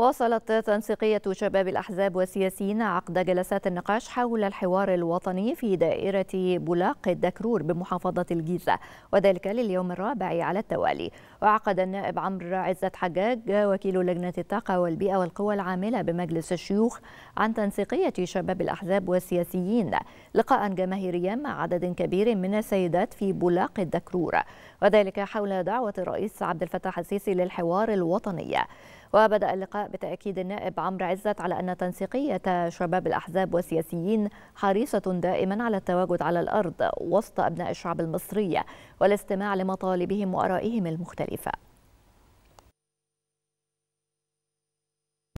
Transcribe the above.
واصلت تنسيقية شباب الأحزاب والسياسيين عقد جلسات النقاش حول الحوار الوطني في دائرة بولاق الدكرور بمحافظة الجيزة وذلك لليوم الرابع على التوالي وعقد النائب عمرو عزت حجاج وكيل لجنة الطاقة والبيئة والقوى العاملة بمجلس الشيوخ عن تنسيقية شباب الأحزاب والسياسيين لقاء جماهيريا مع عدد كبير من السيدات في بولاق الدكرور وذلك حول دعوة الرئيس عبد الفتاح السيسي للحوار الوطني وبدأ اللقاء بتأكيد النائب عمرو عزت على أن تنسيقية شباب الأحزاب والسياسيين حريصة دائما على التواجد على الأرض وسط أبناء الشعب المصري والاستماع لمطالبهم وآرائهم المختلفة